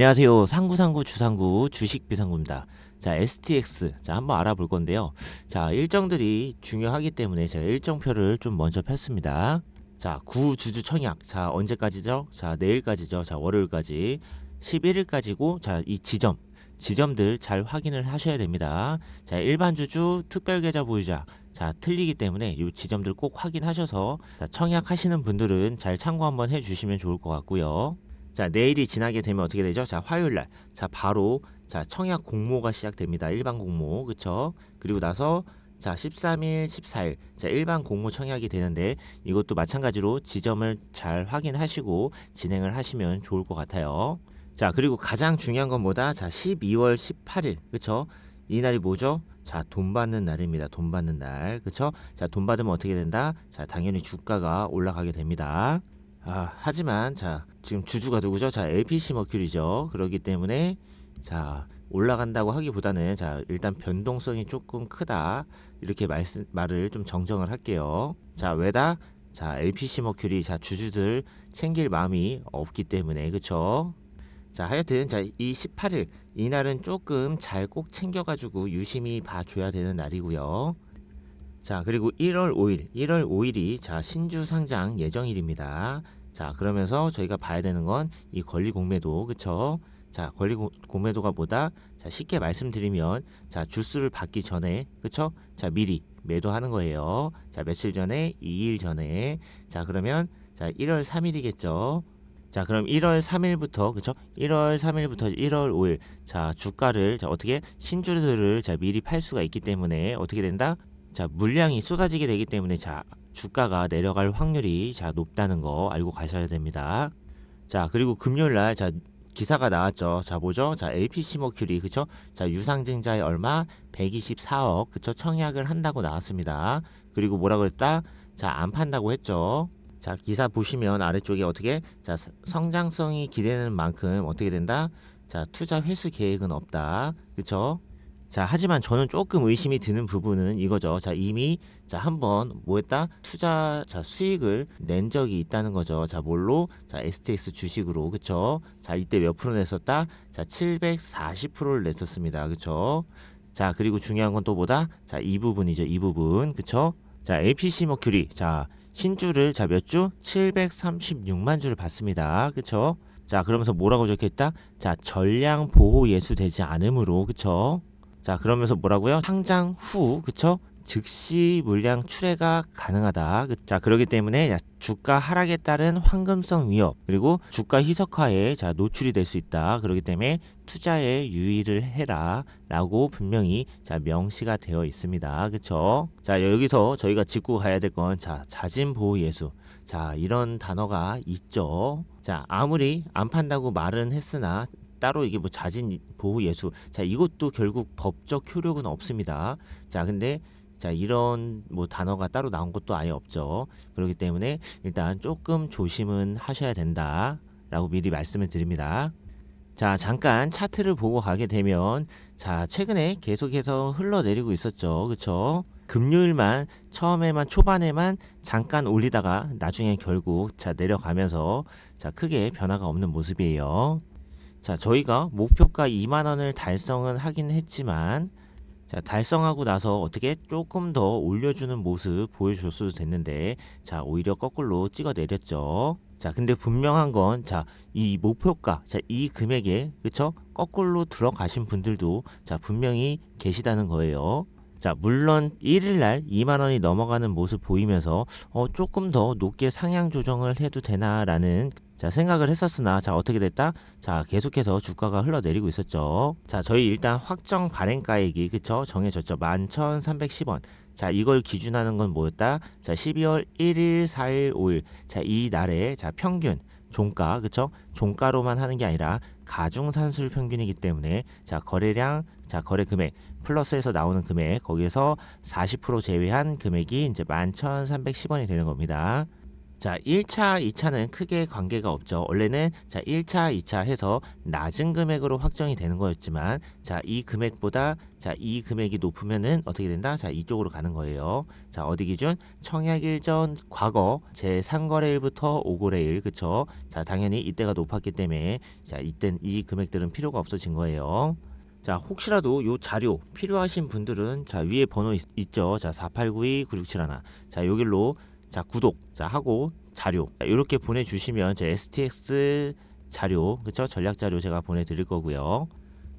안녕하세요. 상구상구 주상구 주식비상구입니다. 자, STX. 자, 한번 알아볼 건데요. 자, 일정들이 중요하기 때문에 제가 일정표를 좀 먼저 폈습니다. 자, 구주주 청약. 자, 언제까지죠? 자, 내일까지죠. 자, 월요일까지. 11일까지고, 자, 이 지점. 지점들 잘 확인을 하셔야 됩니다. 자, 일반 주주, 특별 계좌 보유자. 자, 틀리기 때문에 이 지점들 꼭 확인하셔서 자, 청약하시는 분들은 잘 참고 한번 해 주시면 좋을 것 같고요. 자 내일이 지나게 되면 어떻게 되죠? 자 화요일 날, 자 바로 자 청약 공모가 시작됩니다. 일반 공모 그쵸? 그리고 나서 자 13일, 14일 자 일반 공모 청약이 되는데 이것도 마찬가지로 지점을 잘 확인하시고 진행을 하시면 좋을 것 같아요. 자 그리고 가장 중요한 건보다자 12월 18일 그쵸? 이날이 뭐죠? 자, 돈 받는 날입니다. 돈 받는 날. 그쵸? 자, 돈 받으면 어떻게 된다? 자, 당연히 주가가 올라가게 됩니다. 아, 하지만 자 지금 주주가 누구죠? 자 LPC 머큐리죠. 그러기 때문에 자 올라간다고 하기보다는 자 일단 변동성이 조금 크다 이렇게 말씀 말을 좀 정정을 할게요. 자 왜다? 자 LPC 머큐리 자 주주들 챙길 마음이 없기 때문에 그쵸? 자 하여튼 자이 18일 이날은 조금 잘 꼭 챙겨가지고 유심히 봐줘야 되는 날이고요. 자 그리고 1월 5일 1월 5일이 자 신주 상장 예정일입니다. 자 그러면서 저희가 봐야 되는 건 이 권리 공매도 그쵸 자 권리 고, 공매도가 뭐다 자 쉽게 말씀드리면 자 주스를 받기 전에 그쵸 자 미리 매도하는 거예요 자 며칠 전에 2일 전에 자 그러면 자 1월 3일이겠죠 자 그럼 1월 3일부터 그쵸 1월 3일부터 1월 5일 자 주가를 자 어떻게 신주들을 자 미리 팔 수가 있기 때문에 어떻게 된다 자 물량이 쏟아지게 되기 때문에 자 주가가 내려갈 확률이 자 높다는 거 알고 가셔야 됩니다. 자 그리고 금요일 날 자 기사가 나왔죠. 자 보죠. 자 LPC 머큐리 그쵸? 자 유상증자의 얼마 124억 그쵸? 청약을 한다고 나왔습니다. 그리고 뭐라 그랬다? 자안 판다고 했죠. 자 기사 보시면 아래쪽에 어떻게 자 성장성이 기대는 만큼 어떻게 된다? 자 투자 회수 계획은 없다. 그쵸? 자, 하지만 저는 조금 의심이 드는 부분은 이거죠. 자, 이미 자, 한번 뭐 했다? 투자 자, 수익을 낸 적이 있다는 거죠. 자, 뭘로? 자, STX 주식으로. 그쵸 자, 이때 몇 프로 냈었다? 자, 740%를 냈었습니다. 그쵸 자, 그리고 중요한 건 또 뭐다? 자, 이 부분이죠. 이 부분. 그쵸 자, APC 머큐리. 자, 신주를 자, 몇 주? 736만 주를 받습니다. 그쵸 자, 그러면서 뭐라고 적혀 있다? 자, 전량 보호 예수되지 않으므로. 그쵸 자 그러면서 뭐라고요? 상장 후 그쵸? 즉시 물량 출회가 가능하다. 그, 자, 그러기 때문에 주가 하락에 따른 황금성 위협 그리고 주가 희석화에 자 노출이 될 수 있다. 그러기 때문에 투자에 유의를 해라라고 분명히 자 명시가 되어 있습니다. 그렇 자, 여기서 저희가 짚고 가야 될 건 자, 자진 보호 예수. 자, 이런 단어가 있죠. 자, 아무리 안 판다고 말은 했으나 따로 이게 뭐 자진 보호 예수 자 이것도 결국 법적 효력은 없습니다. 자 근데 자 이런 뭐 단어가 따로 나온 것도 아예 없죠. 그렇기 때문에 일단 조금 조심은 하셔야 된다라고 미리 말씀을 드립니다. 자 잠깐 차트를 보고 가게 되면 자 최근에 계속해서 흘러내리고 있었죠. 그렇 금요일만 처음에만 초반에만 잠깐 올리다가 나중에 결국 자 내려가면서 자 크게 변화가 없는 모습이에요. 자, 저희가 목표가 2만 원을 달성은 하긴 했지만 자, 달성하고 나서 어떻게 조금 더 올려주는 모습 보여줬어도 됐는데 자, 오히려 거꾸로 찍어 내렸죠. 자, 근데 분명한 건 자, 이 목표가 자, 이 금액에 그쵸? 거꾸로 들어가신 분들도 자, 분명히 계시다는 거예요. 자, 물론 1일날 2만원이 넘어가는 모습 보이면서 어, 조금 더 높게 상향 조정을 해도 되나라는 자 생각을 했었으나 자 어떻게 됐다 자 계속해서 주가가 흘러내리고 있었죠 자 저희 일단 확정 발행가액이 그쵸 정해졌죠 11,310원 자 이걸 기준하는 건 뭐였다 자 12월 1일 4일 5일 자 이 날에 자 평균 종가 그쵸 종가로만 하는 게 아니라 가중산술 평균이기 때문에 자 거래량 자 거래 금액 플러스에서 나오는 금액 거기에서 40% 제외한 금액이 이제 11,310원이 되는 겁니다 자, 1차, 2차는 크게 관계가 없죠. 원래는 자, 1차, 2차 해서 낮은 금액으로 확정이 되는 거였지만 자, 이 금액보다 자, 이 금액이 높으면은 어떻게 된다? 자, 이쪽으로 가는 거예요. 자, 어디 기준? 청약 일전 과거 제 3거래일부터 5거래일. 그쵸 자, 당연히 이때가 높았기 때문에 자, 이때이 금액들은 필요가 없어진 거예요. 자 혹시라도 요 자료 필요하신 분들은 자 위에 번호 있, 죠자4 8 9 2 9 6 7 1자 여길로 자 구독 자 하고 자료 자, 이렇게 보내주시면 제 STX 자료 그쵸 전략 자료 제가 보내드릴 거고요.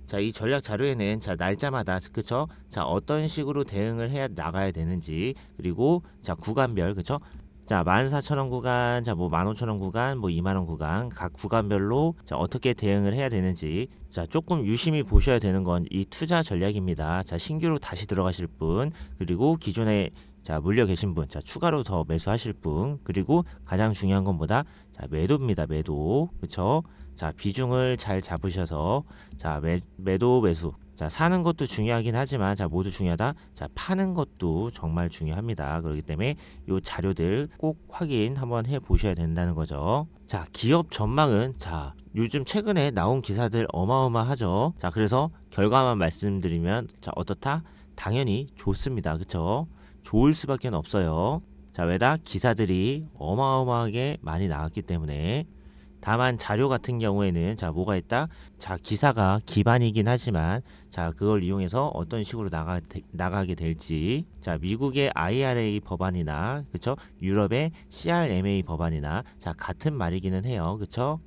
자 이 전략 자료에는 자 날짜마다 그쵸 자 어떤 식으로 대응을 해 나가야 되는지 그리고 자 구간별 그쵸 자, 14,000원 구간, 자, 뭐 15,000원 구간, 뭐 2만원 구간 각 구간별로 자, 어떻게 대응을 해야 되는지 자, 조금 유심히 보셔야 되는 건 이 투자 전략입니다. 자, 신규로 다시 들어가실 분, 그리고 기존에 자 물려 계신 분, 자 추가로 더 매수하실 분, 그리고 가장 중요한 건보다자 매도입니다. 매도, 그렇죠? 자 비중을 잘 잡으셔서 자 매, 매도 매수. 자 사는 것도 중요하긴 하지만 자 모두 중요하다. 자 파는 것도 정말 중요합니다. 그렇기 때문에 요 자료들 꼭 확인 한번 해 보셔야 된다는 거죠. 자 기업 전망은 자 요즘 최근에 나온 기사들 어마어마하죠. 자 그래서 결과만 말씀드리면 자 어떻다? 당연히 좋습니다. 그렇죠? 좋을 수밖에 없어요. 자, 왜다 기사들이 어마어마하게 많이 나왔기 때문에 다만 자료 같은 경우에는 자 뭐가 있다 자 기사가 기반이긴 하지만 자 그걸 이용해서 어떤 식으로 나가 나가게 될지 자 미국의 IRA 법안이나 그쵸 유럽의 CRMA 법안이나 자 같은 말이기는 해요 그쵸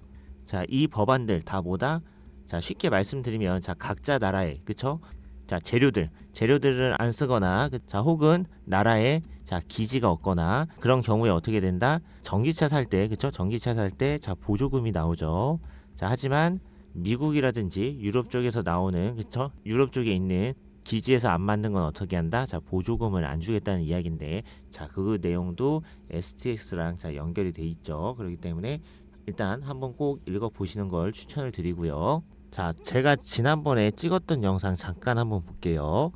자 이 법안들 다 뭐다 자 쉽게 말씀드리면 자 각자 나라의 그쵸 자 재료들 재료들을 안 쓰거나 그, 자 혹은 나라에 자 기지가 없거나 그런 경우에 어떻게 된다 전기차 살 때 그쵸 전기차 살 때 자 보조금이 나오죠 자 하지만 미국이라든지 유럽 쪽에서 나오는 그쵸 유럽 쪽에 있는 기지에서 안 맞는 건 어떻게 한다? 자 보조금을 안 주겠다는 이야기인데 자 그 내용도 STX랑 자 연결이 돼 있죠. 그렇기 때문에 일단 한번 꼭 읽어 보시는 걸 추천을 드리고요. 자 제가 지난번에 찍었던 영상 잠깐 한번 볼게요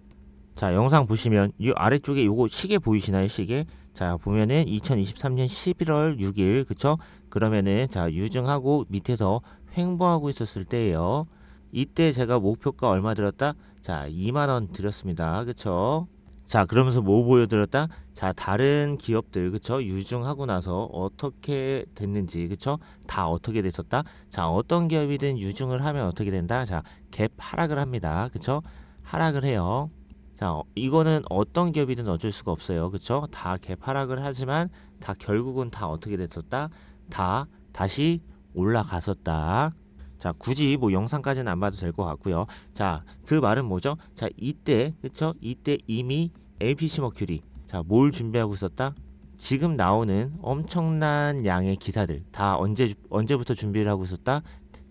자 영상 보시면 이 아래쪽에 요거 시계 보이시나요 시계 자 보면은 2023년 11월 6일 그쵸 그러면은 자 유증하고 밑에서 횡보하고 있었을 때예요 이때 제가 목표가 얼마 들었다 자 2만원 드렸습니다 그쵸 자 그러면서 뭐 보여드렸다 자 다른 기업들 그쵸 유증하고 나서 어떻게 됐는지 그쵸 다 어떻게 됐었다 자 어떤 기업이든 유증을 하면 어떻게 된다 자갭 하락을 합니다 그쵸 하락을 해요 자 어, 이거는 어떤 기업이든 어쩔 수가 없어요 그쵸 다갭 하락을 하지만 다 결국은 다 어떻게 됐었다 다 다시 올라갔었다 자, 굳이 뭐 영상까지는 안 봐도 될 것 같고요. 자, 그 말은 뭐죠? 자, 이때, 그쵸? 이때 이미 LPC 머큐리. 자, 뭘 준비하고 있었다? 지금 나오는 엄청난 양의 기사들 다 언제 언제부터 준비를 하고 있었다.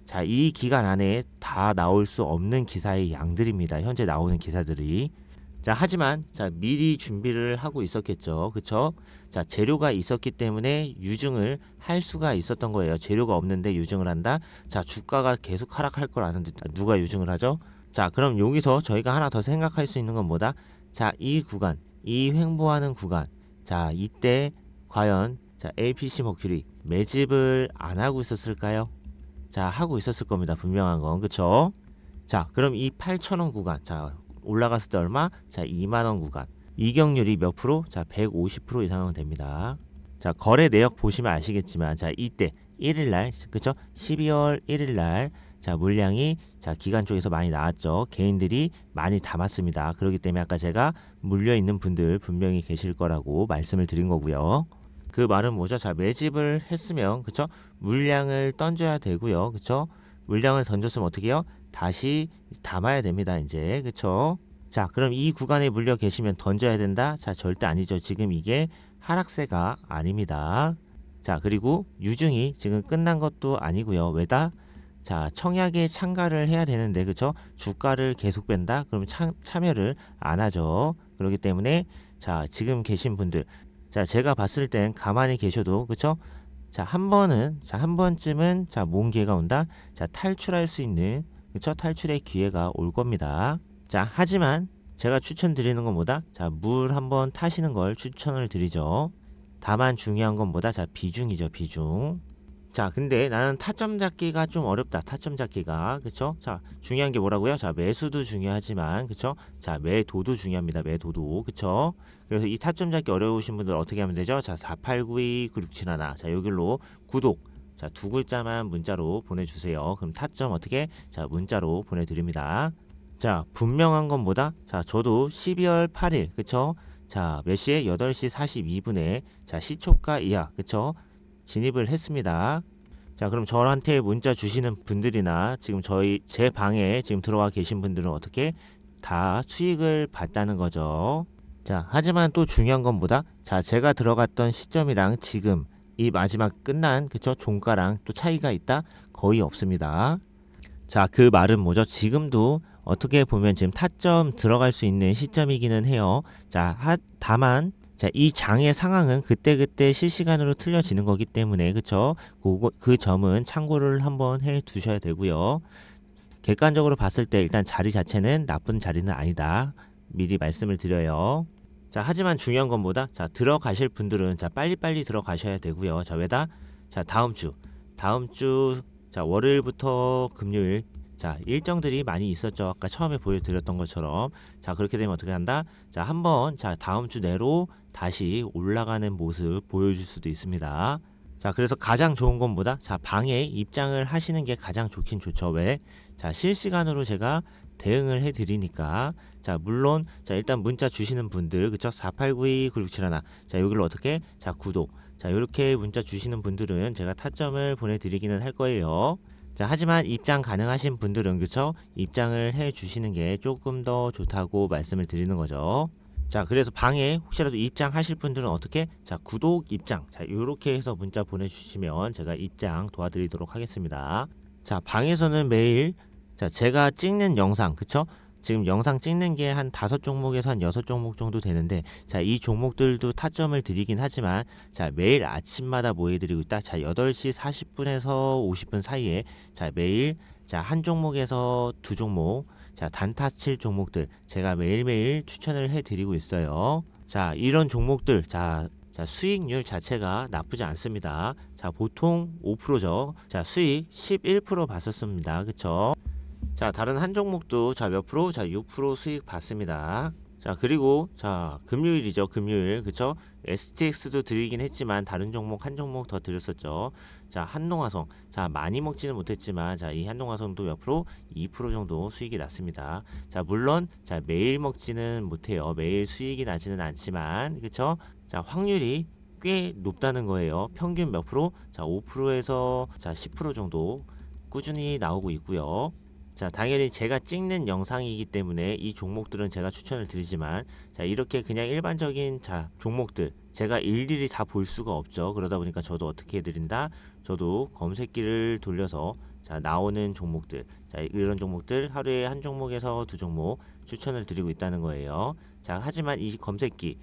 자, 이 기간 안에 다 나올 수 없는 기사의 양들입니다. 현재 나오는 기사들이. 자, 하지만 자, 미리 준비를 하고 있었겠죠. 그쵸 자, 재료가 있었기 때문에 유증을 할 수가 있었던 거예요. 재료가 없는데 유증을 한다. 자, 주가가 계속 하락할 걸 아는데 누가 유증을 하죠? 자, 그럼 여기서 저희가 하나 더 생각할 수 있는 건 뭐다? 자, 이 구간, 이 횡보하는 구간. 자, 이때 과연 자, APC 머큐리 매집을 안 하고 있었을까요? 자, 하고 있었을 겁니다. 분명한 건. 그쵸? 자, 그럼 이 8,000원 구간. 자, 올라갔을 때 얼마? 자, 2만원 구간. 이격률이 몇 프로? 자, 150% 이상은 됩니다. 자, 거래 내역 보시면 아시겠지만 자, 이때 1일 날 그쵸? 12월 1일 날 자, 물량이 자, 기관 쪽에서 많이 나왔죠. 개인들이 많이 담았습니다. 그렇기 때문에 아까 제가 물려 있는 분들 분명히 계실 거라고 말씀을 드린 거고요. 그 말은 뭐죠? 자, 매집을 했으면 그쵸? 물량을 던져야 되고요. 그쵸? 물량을 던졌으면 어떻게 해요? 다시 담아야 됩니다. 이제 그쵸? 자 그럼 이 구간에 물려 계시면 던져야 된다 자 절대 아니죠 지금 이게 하락세가 아닙니다 자 그리고 유증이 지금 끝난 것도 아니고요 왜다 자 청약에 참가를 해야 되는데 그쵸 주가를 계속 뺀다 그럼 참, 참여를 안 하죠 그렇기 때문에 자 지금 계신 분들 자 제가 봤을 땐 가만히 계셔도 그쵸 자한 번은 자한 번쯤은 자몸 개가 온다 자 탈출할 수 있는 그쵸 탈출의 기회가 올 겁니다 자, 하지만 제가 추천드리는 것보다 자, 물 한번 타시는 걸 추천을 드리죠. 다만 중요한 것보다 자, 비중이죠, 비중. 자, 근데 나는 타점 잡기가 좀 어렵다. 타점 잡기가. 그쵸? 자, 중요한 게 뭐라고요? 자, 매수도 중요하지만, 그쵸? 자, 매도도 중요합니다. 매도도. 그쵸? 그래서 이 타점 잡기 어려우신 분들 어떻게 하면 되죠? 자, 4892967하나. 자, 요길로 구독. 자, 두 글자만 문자로 보내주세요. 그럼 타점 어떻게? 자, 문자로 보내드립니다. 자, 분명한 것보다 자, 저도 12월 8일, 그쵸? 자, 몇 시에? 8시 42분에, 자, 시초가 이하, 그쵸? 진입을 했습니다. 자, 그럼 저한테 문자 주시는 분들이나 지금 저희, 제 방에 지금 들어와 계신 분들은 어떻게? 다 수익을 봤다는 거죠. 자, 하지만 또 중요한 것보다 자, 제가 들어갔던 시점이랑 지금, 이 마지막 끝난, 그쵸? 종가랑 또 차이가 있다? 거의 없습니다. 자, 그 말은 뭐죠? 지금도 어떻게 보면 지금 타점 들어갈 수 있는 시점이기는 해요. 자, 하, 다만 자, 이 장의 상황은 그때그때 실시간으로 틀려지는 거기 때문에 그쵸? 그, 그 점은 참고를 한번 해 두셔야 되고요. 객관적으로 봤을 때 일단 자리 자체는 나쁜 자리는 아니다. 미리 말씀을 드려요. 자, 하지만 중요한 건 뭐다? 자, 들어가실 분들은 자, 빨리빨리 들어가셔야 되고요. 자, 왜다? 자, 다음 주. 다음 주 자, 월요일부터 금요일 자, 일정들이 많이 있었죠. 아까 처음에 보여드렸던 것처럼. 자, 그렇게 되면 어떻게 한다? 자, 한번, 자, 다음 주 내로 다시 올라가는 모습 보여줄 수도 있습니다. 자, 그래서 가장 좋은 것보다 자, 방에 입장을 하시는 게 가장 좋긴 좋죠. 왜? 자, 실시간으로 제가 대응을 해드리니까 자 물론 자 일단 문자 주시는 분들 그쵸 4892-9671자 여기를 어떻게 자 구독 자 이렇게 문자 주시는 분들은 제가 타점을 보내드리기는 할 거예요 자, 하지만 입장 가능하신 분들은 그쵸? 입장을 해 주시는 게 조금 더 좋다고 말씀을 드리는 거죠. 자 그래서 방에 혹시라도 입장하실 분들은 어떻게 자 구독 입장 자요렇게 해서 문자 보내주시면 제가 입장 도와드리도록 하겠습니다 자 방에서는 매일 자 제가 찍는 영상 그쵸 지금 영상 찍는 게 한 다섯 종목에서 한 여섯 종목 정도 되는데 자 이 종목들도 타점을 드리긴 하지만 자 매일 아침마다 뭐 해드리고 있다 자 8시 40분에서 50분 사이에 자 매일 자 한 종목에서 두 종목 자 단타 칠 종목들 제가 매일매일 추천을 해드리고 있어요 자 이런 종목들 자 자, 수익률 자체가 나쁘지 않습니다. 자, 보통 5%죠. 자, 수익 11% 봤었습니다. 그쵸? 자 다른 한 종목도 자 몇 프로 자6% 수익 받습니다 자 그리고 자 금요일이죠 금요일 그쵸 STX도 드리긴 했지만 다른 종목 한 종목 더 드렸었죠 자 한농화성 자 많이 먹지는 못했지만 자이 한농화성도 몇 프로 2% 정도 수익이 났습니다 자 물론 자 매일 먹지는 못해요 매일 수익이 나지는 않지만 그쵸 자 확률이 꽤 높다는 거예요 평균 몇 프로 자 5%에서 자10% 정도 꾸준히 나오고 있고요 자 당연히 제가 찍는 영상이기 때문에 이 종목들은 제가 추천을 드리지만 자 이렇게 그냥 일반적인 자 종목들 제가 일일이 다 볼 수가 없죠 그러다 보니까 저도 어떻게 해드린다 저도 검색기를 돌려서 자 나오는 종목들 자 이런 종목들 하루에 한 종목에서 두 종목 추천을 드리고 있다는 거예요 자 하지만 이 검색기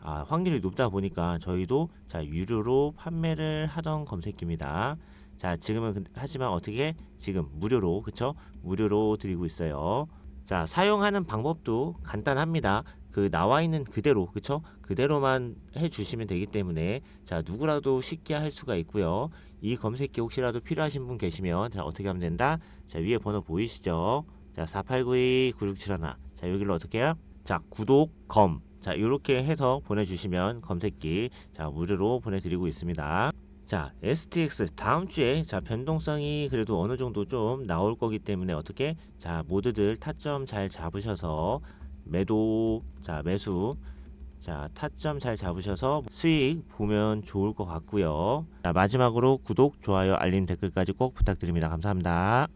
아, 확률이 높다 보니까 저희도 자 유료로 판매를 하던 검색기입니다 자 지금은 하지만 어떻게 지금 무료로 그쵸 무료로 드리고 있어요 자 사용하는 방법도 간단합니다 그 나와 있는 그대로 그쵸 그대로만 해주시면 되기 때문에 자 누구라도 쉽게 할 수가 있고요 이 검색기 혹시라도 필요하신 분 계시면 자 어떻게 하면 된다 자 위에 번호 보이시죠 자 4 8 9 2 9 6 7 1 자 여기로 어떻게 해요 자 구독 검 자 이렇게 해서 보내주시면 검색기 자 무료로 보내드리고 있습니다 자 STX 다음 주에 자 변동성이 그래도 어느 정도 좀 나올 거기 때문에 어떻게 자 모두들 타점 잘 잡으셔서 매도 자 매수 자 타점 잘 잡으셔서 수익 보면 좋을 것 같고요 자 마지막으로 구독 좋아요 알림 댓글까지 꼭 부탁드립니다 감사합니다